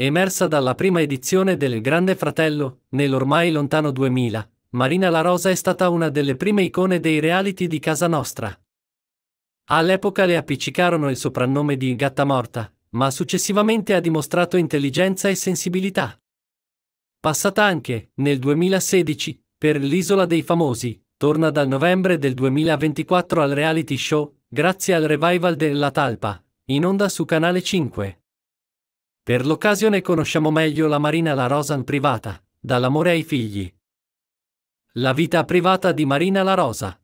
Emersa dalla prima edizione del Grande Fratello, nell'ormai lontano 2000, Marina La Rosa è stata una delle prime icone dei reality di casa nostra. All'epoca le appiccicarono il soprannome di gatta morta, ma successivamente ha dimostrato intelligenza e sensibilità. Passata anche, nel 2016, per l'Isola dei Famosi, torna dal novembre del 2024 al reality show, grazie al revival della Talpa, in onda su Canale 5. Per l'occasione conosciamo meglio la Marina La Rosan privata, dall'amore ai figli. La vita privata di Marina La Rosa.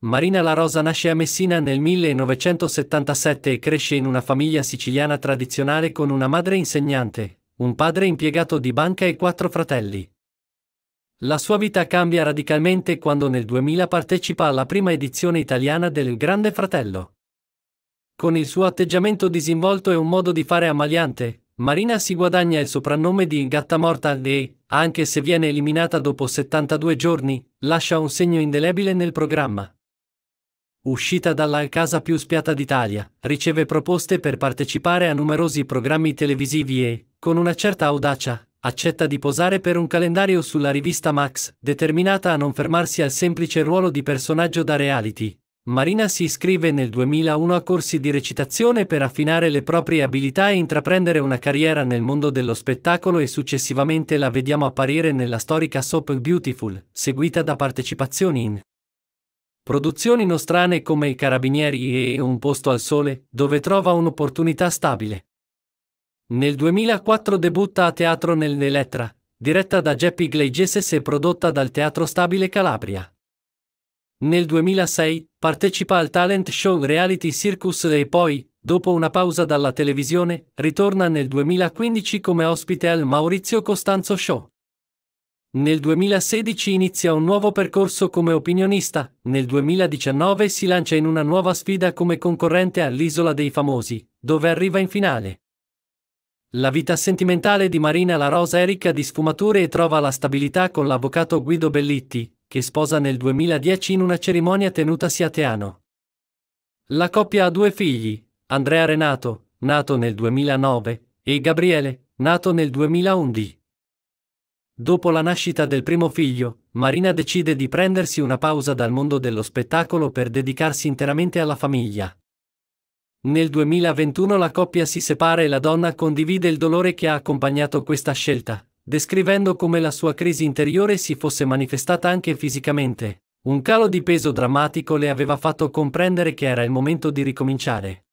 Marina La Rosa nasce a Messina nel 1977 e cresce in una famiglia siciliana tradizionale con una madre insegnante, un padre impiegato di banca e quattro fratelli. La sua vita cambia radicalmente quando nel 2000 partecipa alla prima edizione italiana del Grande Fratello. Con il suo atteggiamento disinvolto e un modo di fare ammaliante, Marina si guadagna il soprannome di gatta morta e, anche se viene eliminata dopo 72 giorni, lascia un segno indelebile nel programma. Uscita dalla casa più spiata d'Italia, riceve proposte per partecipare a numerosi programmi televisivi e, con una certa audacia, accetta di posare per un calendario sulla rivista Max, determinata a non fermarsi al semplice ruolo di personaggio da reality, Marina si iscrive nel 2001 a corsi di recitazione per affinare le proprie abilità e intraprendere una carriera nel mondo dello spettacolo e successivamente la vediamo apparire nella storica soap Beautiful, seguita da partecipazioni in produzioni nostrane come I Carabinieri e Un posto al sole, dove trova un'opportunità stabile. Nel 2004 debutta a teatro nell'Elettra, diretta da Geppi Gleigeses e prodotta dal Teatro Stabile Calabria. Nel 2006 partecipa al talent show Reality Circus e poi, dopo una pausa dalla televisione, ritorna nel 2015 come ospite al Maurizio Costanzo Show. Nel 2016 inizia un nuovo percorso come opinionista, nel 2019 si lancia in una nuova sfida come concorrente all'Isola dei Famosi, dove arriva in finale. La vita sentimentale di Marina La Rosa è ricca di sfumature e trova la stabilità con l'avvocato Guido Bellitti, che sposa nel 2010 in una cerimonia tenutasi a Teano. La coppia ha due figli, Andrea Renato, nato nel 2009, e Gabriele, nato nel 2011. Dopo la nascita del primo figlio, Marina decide di prendersi una pausa dal mondo dello spettacolo per dedicarsi interamente alla famiglia. Nel 2021 la coppia si separa e la donna condivide il dolore che ha accompagnato questa scelta descrivendo come la sua crisi interiore si fosse manifestata anche fisicamente. Un calo di peso drammatico le aveva fatto comprendere che era il momento di ricominciare.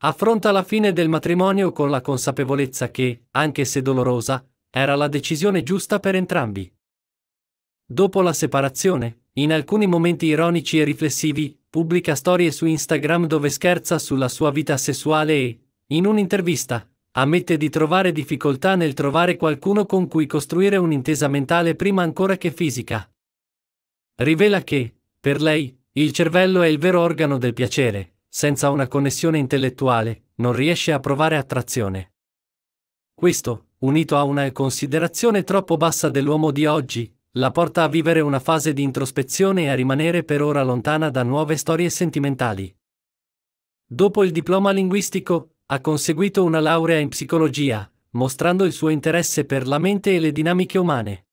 Affronta la fine del matrimonio con la consapevolezza che, anche se dolorosa, era la decisione giusta per entrambi. Dopo la separazione, in alcuni momenti ironici e riflessivi, pubblica storie su Instagram dove scherza sulla sua vita sessuale e, in un'intervista, ammette di trovare difficoltà nel trovare qualcuno con cui costruire un'intesa mentale prima ancora che fisica. Rivela che, per lei, il cervello è il vero organo del piacere, senza una connessione intellettuale, non riesce a provare attrazione. Questo, unito a una considerazione troppo bassa dell'uomo di oggi, la porta a vivere una fase di introspezione e a rimanere per ora lontana da nuove storie sentimentali. Dopo il diploma linguistico, ha conseguito una laurea in psicologia, mostrando il suo interesse per la mente e le dinamiche umane.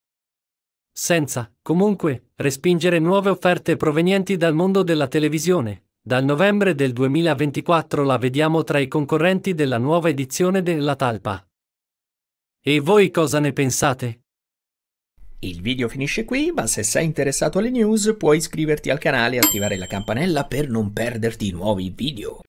Senza, comunque, respingere nuove offerte provenienti dal mondo della televisione, dal novembre del 2024 la vediamo tra i concorrenti della nuova edizione della Talpa. E voi cosa ne pensate? Il video finisce qui, ma se sei interessato alle news puoi iscriverti al canale e attivare la campanella per non perderti nuovi video.